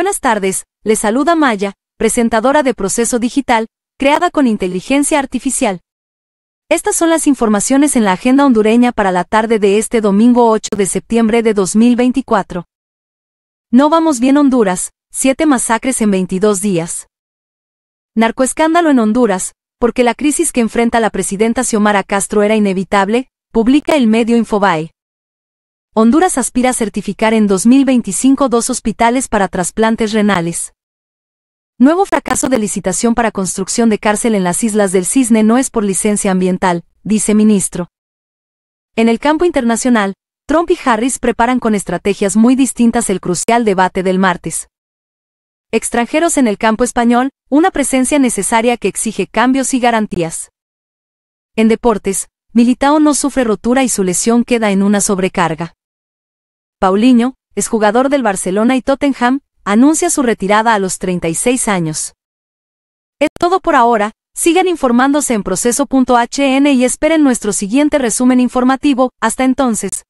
Buenas tardes, les saluda Maya, presentadora de Proceso Digital, creada con inteligencia artificial. Estas son las informaciones en la agenda hondureña para la tarde de este domingo 8 de septiembre de 2024. No vamos bien Honduras, 7 masacres en 22 días. Narcoescándalo en Honduras, porque la crisis que enfrenta la presidenta Xiomara Castro era inevitable, publica el medio Infobae. Honduras aspira a certificar en 2025 dos hospitales para trasplantes renales. Nuevo fracaso de licitación para construcción de cárcel en las Islas del Cisne no es por licencia ambiental, dice ministro. En el campo internacional, Trump y Harris preparan con estrategias muy distintas el crucial debate del martes. Extranjeros en el campo español, una presencia necesaria que exige cambios y garantías. En deportes, Militao no sufre rotura y su lesión queda en una sobrecarga. Paulinho, exjugador del Barcelona y Tottenham, anuncia su retirada a los 36 años. Es todo por ahora, sigan informándose en proceso.hn y esperen nuestro siguiente resumen informativo, hasta entonces.